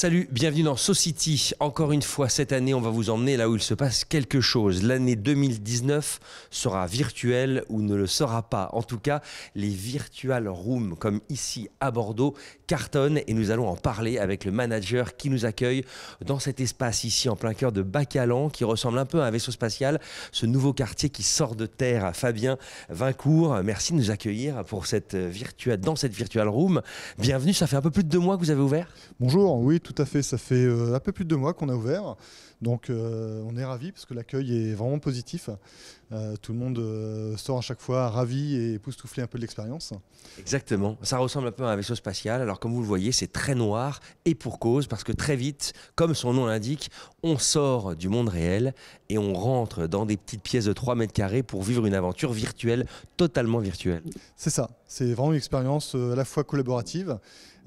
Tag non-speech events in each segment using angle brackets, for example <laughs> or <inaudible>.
Salut, bienvenue dans Society. Encore une fois, cette année, on va vous emmener là où il se passe quelque chose. L'année 2019 sera virtuelle ou ne le sera pas. En tout cas, les virtual rooms, comme ici à Bordeaux, cartonnent et nous allons en parler avec le manager qui nous accueille dans cet espace ici en plein cœur de Bacalan qui ressemble un peu à un vaisseau spatial, ce nouveau quartier qui sort de terre. Fabien Vincourt, merci de nous accueillir pour cette virtuelle, dans cette virtual room. Bienvenue, ça fait un peu plus de deux mois que vous avez ouvert. Bonjour, oui, tout à fait. Ça fait euh, un peu plus de deux mois qu'on a ouvert. Donc euh, on est ravis parce que l'accueil est vraiment positif. Euh, tout le monde sort à chaque fois ravi et époustouflé un peu de l'expérience. Exactement. Ça ressemble un peu à un vaisseau spatial. Alors comme vous le voyez, c'est très noir et pour cause parce que très vite, comme son nom l'indique, on sort du monde réel et on rentre dans des petites pièces de 3 mètres carrés pour vivre une aventure virtuelle, totalement virtuelle. C'est ça. C'est vraiment une expérience à la fois collaborative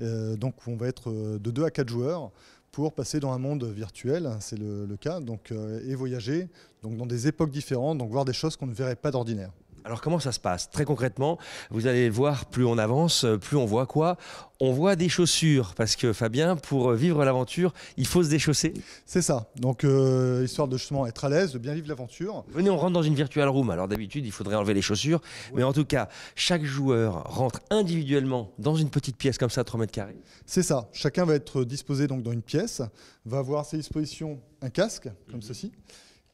euh, donc on va être euh, de 2 à 4 joueurs pour passer dans un monde virtuel, hein, c'est le, cas, euh, et voyager dans des époques différentes, donc voir des choses qu'on ne verrait pas d'ordinaire. Alors comment ça se passe Très concrètement, vous allez voir, plus on avance, euh, plus on voit quoi On voit des chaussures, parce que Fabien, pour euh, vivre l'aventure, il faut se déchausser. C'est ça, donc euh, histoire de justement être à l'aise, de bien vivre l'aventure. Venez, on rentre dans une virtual room, alors d'habitude il faudrait enlever les chaussures, mais en tout cas, chaque joueur rentre individuellement dans une petite pièce comme ça, 3 mètres carrés. C'est ça, chacun va être disposé donc dans une pièce, va avoir à ses dispositions un casque, comme mhm. ceci,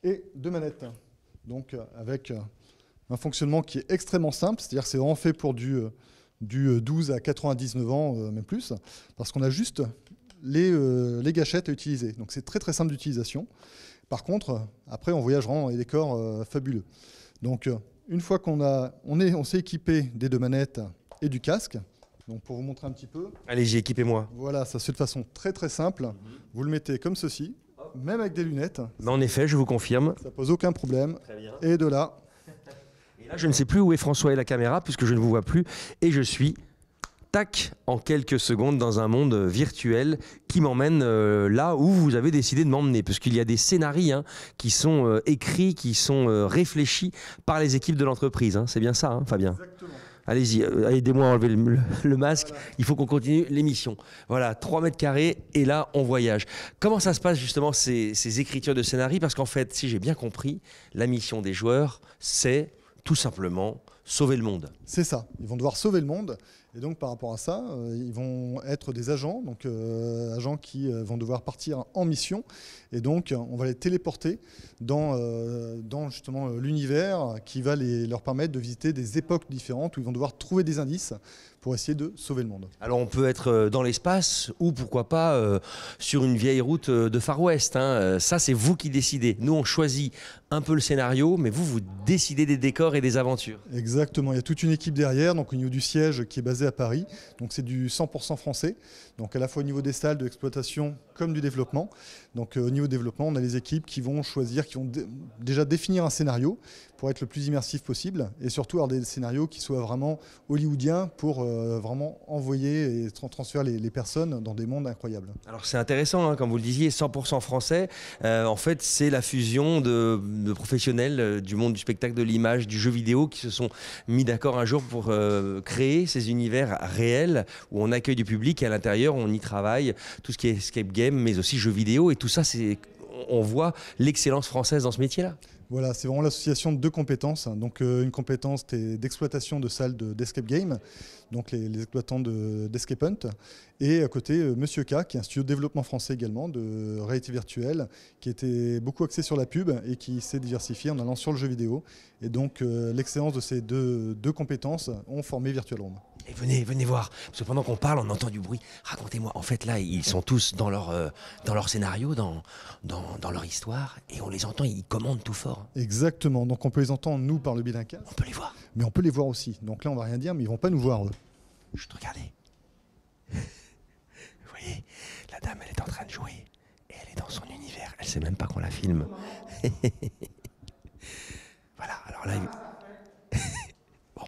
et deux manettes, donc avec un fonctionnement qui est extrêmement simple, c'est-à-dire c'est vraiment fait pour du, euh, du 12 euh, à 99 ans, euh, même plus, parce qu'on a juste les, les, gâchettes à utiliser. Donc c'est très très simple d'utilisation. Par contre, après on voyagera et dans fabuleux. Donc une fois qu'on a, on est, on s'est équipé des deux manettes et du casque, donc pour vous montrer un petit peu. Allez, j'ai équipé moi. Voilà, ça se fait de façon très très simple. Vous le mettez comme ceci, même avec des lunettes. Ben, en effet, je vous confirme. Ça pose aucun problème. Très bien. Et de là, je ne sais plus où est François et la caméra, puisque je ne vous vois plus, et je suis tac en quelques secondes dans un monde virtuel qui m'emmène euh, là où vous avez décidé de m'emmener, parce qu'il y a des scénarios hein, qui sont euh, écrits, qui sont euh, réfléchis par les équipes de l'entreprise. Hein. C'est bien ça, hein, Fabien Exactement. Allez-y, aidez-moi à enlever le, masque. Il faut qu'on continue l'émission. Voilà, 3 mètres carrés et là, on voyage. Comment ça se passe justement ces, ces écritures de scénarii Parce qu'en fait, si j'ai bien compris, la mission des joueurs, c'est tout simplement sauver le monde. C'est ça, ils vont devoir sauver le monde. Et donc par rapport à ça, euh, ils vont être des agents, donc euh, agents qui euh, vont devoir partir en mission. Et donc on va les téléporter dans, dans justement l'univers qui va leur permettre de visiter des époques différentes où ils vont devoir trouver des indices pour essayer de sauver le monde. Alors on peut être euh, dans l'espace ou pourquoi pas euh, sur une vieille route euh, de Far West. Hein. Ça c'est vous qui décidez. Nous on choisit un peu le scénario, mais vous vous décidez des décors et des aventures. Exactement. Il y a toute une équipe derrière, donc au niveau du siège qui est basé à Paris. Donc c'est du 100% français. Donc à la fois au niveau des salles de l'exploitation comme du développement. Donc au niveau développement, on a les équipes qui vont choisir, qui vont déjà définir un scénario, pour être le plus immersif possible et surtout avoir des scénarios qui soient vraiment hollywoodiens pour euh, vraiment envoyer et transférer les, personnes dans des mondes incroyables. Alors c'est intéressant, hein, comme vous le disiez, 100% français. Euh, en fait, c'est la fusion de, professionnels euh, du monde du spectacle, de l'image, du jeu vidéo qui se sont mis d'accord un jour pour créer ces univers réels où on accueille du public et à l'intérieur on y travaille tout ce qui est escape game mais aussi jeu vidéo et tout ça c'est on voit l'excellence française dans ce métier-là. Voilà, c'est vraiment l'association de deux compétences. Hein. Donc euh, une compétence d'exploitation de salles d'escape game, donc les, exploitants d'escape hunt, et à côté euh, Monsieur K, qui est un studio de développement français également de réalité virtuelle, qui était beaucoup axé sur la pub et qui s'est diversifié en allant sur le jeu vidéo. Et donc euh, l'excellence de ces deux, deux compétences ont formé Virtual Room. Eh, venez, venez voir. Parce que pendant qu'on parle, on entend du bruit. Racontez-moi. En fait, là, ils sont tous dans leur, euh, dans leur scénario, dans, dans, dans, leur histoire, et on les entend, ils commandent tout fort. Exactement. Donc on peut les entendre, nous, par le biais d'un cas On peut les voir. Mais on peut les voir aussi. Donc là, on va rien dire, mais ils vont pas nous voir, eux. Je te regardais. <laughs> Vous voyez, la dame, elle est en train de jouer. Et elle est dans son univers. Elle sait même pas qu'on la filme. <laughs> voilà, alors là. <laughs> bon,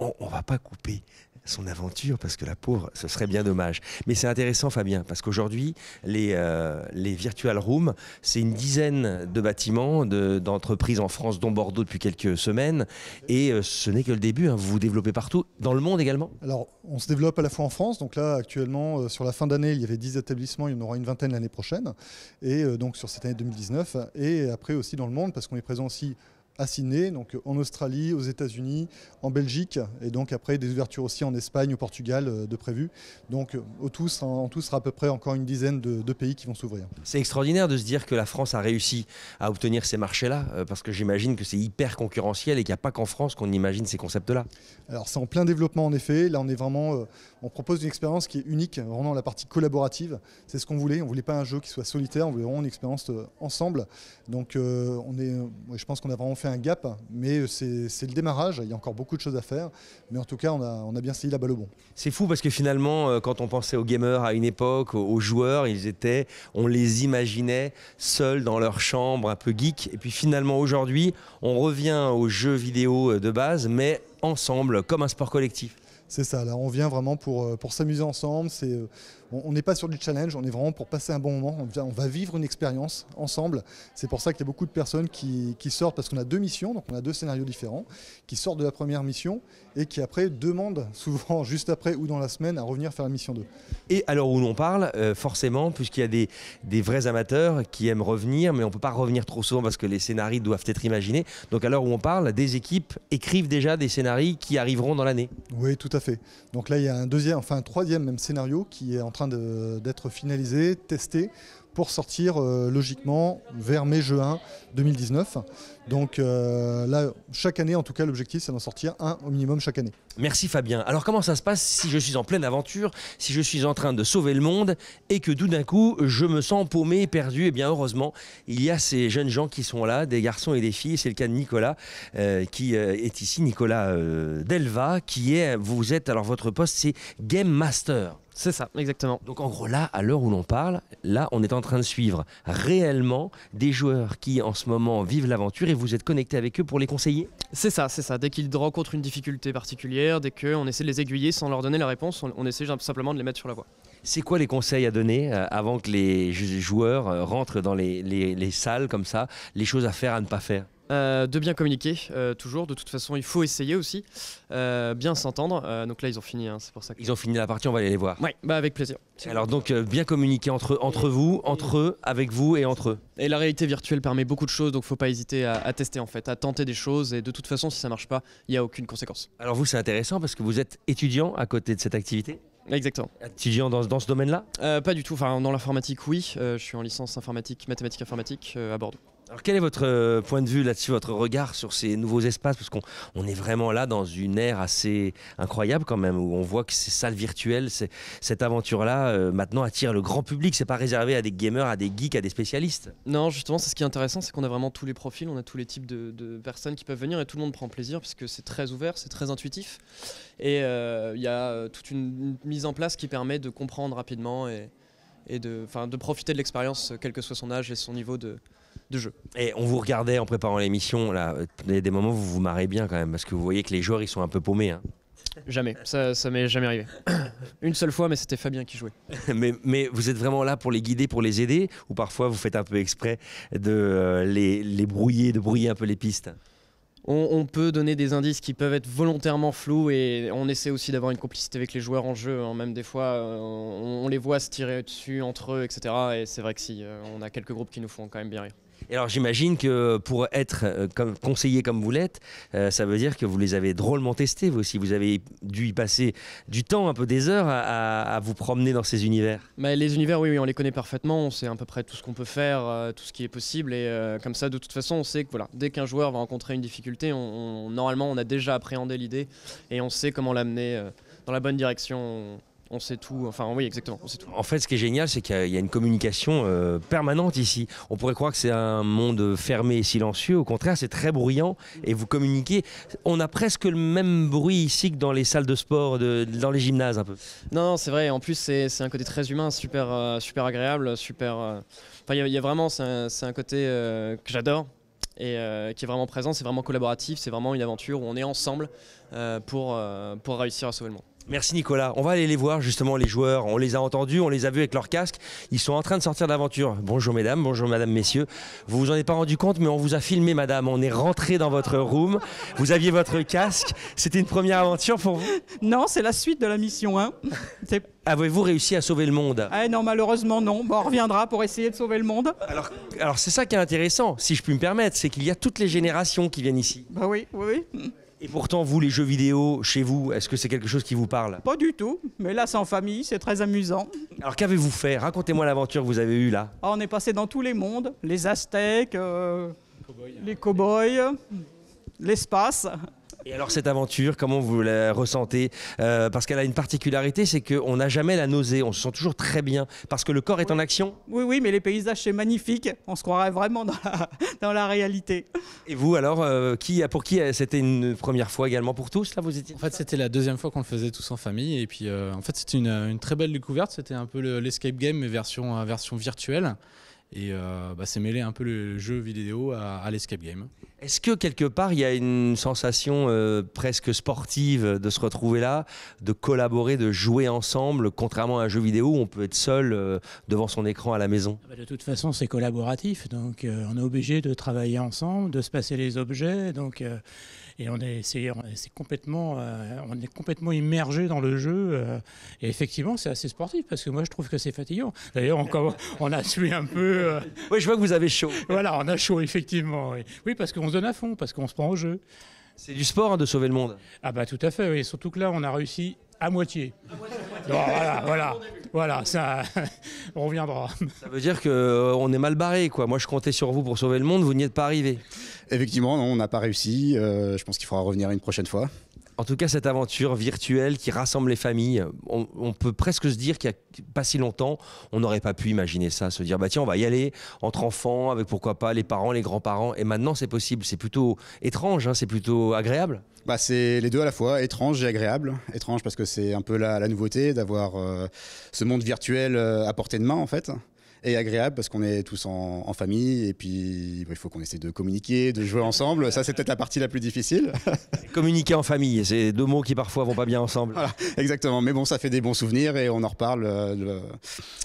on, on va pas couper son aventure, parce que la pauvre, ce serait bien dommage. Mais c'est intéressant, Fabien, parce qu'aujourd'hui, les, euh, les virtual rooms, c'est une dizaine de bâtiments, d'entreprises en France, dont Bordeaux depuis quelques semaines, et euh, ce n'est que le début. Vous hein. vous développez partout, dans le monde également Alors, on se développe à la fois en France, donc là, actuellement, euh, sur la fin d'année, il y avait 10 établissements, il y en aura une vingtaine l'année prochaine, et donc sur cette année 2019, et après aussi dans le monde, parce qu'on est présent aussi à Sydney, donc en Australie, aux États-Unis, en Belgique, et donc après des ouvertures aussi en Espagne, au Portugal euh, de prévu. Donc euh, au tout, hein, en tout, sera à peu près encore une dizaine de, de pays qui vont s'ouvrir. C'est extraordinaire de se dire que la France a réussi à obtenir ces marchés-là, euh, parce que j'imagine que c'est hyper concurrentiel et qu'il n'y a pas qu'en France qu'on imagine ces concepts-là. Alors c'est en plein développement en effet. Là, on est vraiment on propose une expérience qui est unique, vraiment la partie collaborative. C'est ce qu'on voulait. On voulait pas un jeu qui soit solitaire, on voulait vraiment une expérience euh, ensemble. Donc euh, on est, je pense qu'on a vraiment fait un gap, mais euh, c'est le démarrage. Il y a encore beaucoup de choses à faire, mais en tout cas, on a, on a bien saisi la balle au bon. C'est fou parce que finalement, quand on pensait aux gamers à une époque, aux joueurs, ils étaient, on les imaginait seuls dans leur chambre, un peu geek. Et puis finalement, aujourd'hui, on revient aux jeux vidéo de base, mais ensemble, comme un sport collectif. C'est ça, là on vient vraiment pour, euh, pour s'amuser ensemble, c'est euh, on n'est pas sur du challenge, on est vraiment pour passer un bon moment, on, va vivre une expérience ensemble. C'est pour ça qu'il y a beaucoup de personnes qui, sortent, parce qu'on a deux missions, donc on a deux scénarios différents, qui sortent de la première mission et qui après demandent <laughs> souvent juste après ou dans la semaine à revenir faire la mission 2. Et alors où l'on parle, euh, forcément, puisqu'il y a des, vrais amateurs qui aiment revenir, mais on ne peut pas revenir trop souvent parce que les scénarios doivent être imaginés. Donc à l'heure où on parle, des équipes écrivent déjà des scénarios qui arriveront dans l'année. Oui, tout à fait. Donc là, il y a un deuxième, enfin un troisième même scénario qui est en train d'être finalisé, testé pour sortir euh, logiquement vers mai juin 2019. Donc euh, là, chaque année, en tout cas, l'objectif, c'est d'en sortir un au minimum chaque année. Merci Fabien. Alors comment ça se passe si je suis en pleine aventure, si je suis en train de sauver le monde et que tout d'un coup, je me sens paumé, perdu Et eh bien heureusement, il y a ces jeunes gens qui sont là, des garçons et des filles. C'est le cas de Nicolas euh, qui est ici, Nicolas Delva, qui est, vous êtes, alors votre poste, c'est Game Master. C'est ça, exactement. Donc en gros, là, à l'heure où l'on parle, là, on est en train de suivre réellement des joueurs qui, en ce moment, vivent l'aventure et vous êtes connecté avec eux pour les conseiller C'est ça, c'est ça. Dès qu'ils rencontrent une difficulté particulière, dès qu'on essaie de les aiguiller sans leur donner la réponse, on, essaie simplement de les mettre sur la voie. C'est quoi les conseils à donner euh, avant que les joueurs euh, rentrent dans les salles comme ça, les choses à faire, à ne pas faire euh, de bien communiquer, euh, toujours. De toute façon, il faut essayer aussi, euh, bien s'entendre. donc là, ils ont fini, hein, c'est pour ça. Ils ont fini la partie, on va aller les voir. Oui, bah avec plaisir. Alors donc, bien communiquer entre, entre vous, entre eux, avec vous et entre eux. Et la réalité virtuelle permet beaucoup de choses, donc faut pas hésiter à, tester en fait, à tenter des choses. Et de toute façon, si ça marche pas, il n'y a aucune conséquence. Alors vous, c'est intéressant parce que vous êtes étudiant à côté de cette activité. Exactement. Étudiant dans, dans ce domaine-là Pas du tout. Enfin, dans l'informatique, oui. je suis en licence informatique, mathématiques informatiques à Bordeaux. Alors quel est votre euh, point de vue là-dessus, votre regard sur ces nouveaux espaces Parce qu'on est vraiment là dans une ère assez incroyable quand même, où on voit que ces salles virtuelles, cette aventure-là, euh, maintenant attire le grand public. C'est pas réservé à des gamers, à des geeks, à des spécialistes. Non, justement, c'est ce qui est intéressant, c'est qu'on a vraiment tous les profils, on a tous les types de, personnes qui peuvent venir et tout le monde prend plaisir parce que c'est très ouvert, c'est très intuitif. Et euh, il y a toute une, mise en place qui permet de comprendre rapidement et, et de, de profiter de l'expérience, quel que soit son âge et son niveau de, de jeu. Et on vous regardait en préparant l'émission, là, euh, des, des moments où vous vous marrez bien quand même, parce que vous voyez que les joueurs, ils sont un peu paumés. Hein. Jamais, ça, ça m'est jamais arrivé. <coughs> Une seule fois, mais c'était Fabien qui jouait. <laughs> mais, mais, vous êtes vraiment là pour les guider, pour les aider, ou parfois vous faites un peu exprès de euh, les, brouiller, de brouiller un peu les pistes on, peut donner des indices qui peuvent être volontairement flous et on essaie aussi d'avoir une complicité avec les joueurs en jeu. Hein, même des fois, euh, on, les voit se tirer dessus entre eux, etc. Et c'est vrai que si, on a quelques groupes qui nous font quand même bien rire alors j'imagine que pour être euh, conseillé comme, conseiller comme vous l'êtes, euh, ça veut dire que vous les avez drôlement testés vous aussi. Vous avez dû y passer du temps, un peu des heures, à, vous promener dans ces univers. Mais les univers, oui, on les connaît parfaitement. On sait à peu près tout ce qu'on peut faire, euh, tout ce qui est possible. Et comme ça, de toute façon, on sait que voilà, dès qu'un joueur va rencontrer une difficulté, normalement, on a déjà appréhendé l'idée et on sait comment l'amener dans la bonne direction on sait tout. Enfin, oui, exactement, En fait, ce qui est génial, c'est qu'il y, a une communication euh, permanente ici. On pourrait croire que c'est un monde fermé et silencieux. Au contraire, c'est très bruyant et vous communiquez. On a presque le même bruit ici que dans les salles de sport, dans les gymnases un peu. Non, c'est vrai. En plus, c'est un côté très humain, super, euh, super agréable, super. Euh, enfin, il y, a vraiment, c'est un, côté que j'adore et qui est vraiment présent, c'est vraiment collaboratif, c'est vraiment une aventure où on est ensemble pour, pour réussir à sauver le monde. Merci Nicolas. On va aller les voir justement les joueurs. On les a entendus, on les a vus avec leur casque. Ils sont en train de sortir d'aventure. Bonjour mesdames, bonjour madame, messieurs. Vous vous en êtes pas rendu compte, mais on vous a filmé madame. On est rentré dans votre room. Vous aviez votre casque. C'était une première aventure pour vous Non, c'est la suite de la mission. Hein. Avez-vous réussi à sauver le monde ah Non, malheureusement, non. on reviendra pour essayer de sauver le monde. Alors, c'est ça qui est intéressant, si je puis me permettre, c'est qu'il y a toutes les générations qui viennent ici. Bah oui, oui, Et pourtant, vous, les jeux vidéo, chez vous, est-ce que c'est quelque chose qui vous parle Pas du tout, mais là, c'est en famille, c'est très amusant. Alors, qu'avez-vous fait Racontez-moi l'aventure que vous avez eue là. Ah, on est passé dans tous les mondes, les Aztèques, euh, les cow-boys, l'espace. Et alors cette aventure, comment vous la ressentez euh, Parce qu'elle a une particularité, c'est qu'on n'a jamais la nausée, on se sent toujours très bien, parce que le corps est en action. Oui, oui, mais les paysages, c'est magnifique, on se croirait vraiment dans la, <laughs> réalité. Et vous alors, euh, qui, pour qui euh, c'était une première fois également pour tous là, vous étiez En fait, c'était la deuxième fois qu'on le faisait tous en famille, et puis en fait c'était une, une, très belle découverte, c'était un peu l'escape game, mais version, version virtuelle. Et euh, bah, c'est mêlé un peu le jeu vidéo à, l'escape game. Est-ce que quelque part il y a une sensation euh, presque sportive de se retrouver là, de collaborer, de jouer ensemble, contrairement à un jeu vidéo où on peut être seul euh, devant son écran à la maison ah bah, De toute façon, c'est collaboratif, donc on est obligé de travailler ensemble, de se passer les objets, donc et on est, c'est, complètement, euh, on est complètement immergé dans le jeu. Euh, et effectivement, c'est assez sportif parce que moi, je trouve que c'est fatigant. D'ailleurs, on, on a sué un peu. Euh, <laughs> oui, je vois que vous avez chaud. Voilà, on a chaud, effectivement. Oui, parce qu'on se donne à fond, parce qu'on se prend au jeu. C'est du sport hein, de sauver le monde. Ah bah tout à fait, oui. Surtout que là, on a réussi à moitié. <laughs> voilà, voilà, voilà, ça, <laughs> on reviendra. Ça veut dire qu'on euh, est mal barré, quoi. Moi, je comptais sur vous pour sauver le monde, vous n'y êtes pas arrivé. Effectivement, non, on n'a pas réussi. Euh, je pense qu'il faudra revenir une prochaine fois. En tout cas, cette aventure virtuelle qui rassemble les familles, on, peut presque se dire qu'il n'y a pas si longtemps, on n'aurait pas pu imaginer ça, se dire, bah tiens, on va y aller entre enfants, avec pourquoi pas les parents, les grands-parents, et maintenant c'est possible, c'est plutôt étrange, hein, c'est plutôt agréable. Bah, c'est les deux à la fois, étrange et agréable. Étrange parce que c'est un peu la, nouveauté d'avoir euh, ce monde virtuel euh, à portée de main en fait et agréable parce qu'on est tous en, famille et puis il faut qu'on essaie de communiquer, de jouer ensemble. Ça, c'est peut-être la partie la plus difficile. <laughs> communiquer en famille, c'est deux mots qui parfois vont pas bien ensemble. exactement. Mais bon, ça fait des bons souvenirs et on en reparle. Euh,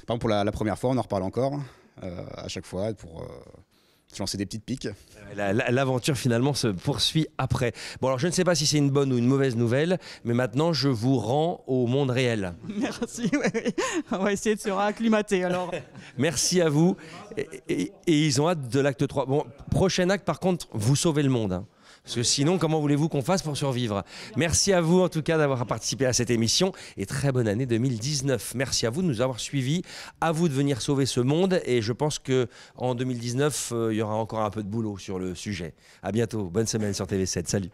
par exemple, pour la, première fois, on en reparle encore euh, à chaque fois pour. Euh, tu lançais des petites piques. L'aventure finalement se poursuit après. Bon alors je ne sais pas si c'est une bonne ou une mauvaise nouvelle, mais maintenant je vous rends au monde réel. Merci, <laughs> on va essayer de se réacclimater alors. <laughs> Merci à vous. Et, ils ont hâte de l'acte 3. Bon, prochain acte par contre, vous sauvez le monde. Hein. Parce que sinon, comment voulez-vous qu'on fasse pour survivre Merci à vous en tout cas d'avoir participé à cette émission et très bonne année 2019. Merci à vous de nous avoir suivis, à vous de venir sauver ce monde et je pense que en 2019, euh, il y aura encore un peu de boulot sur le sujet. À bientôt, bonne semaine sur TV7. Salut.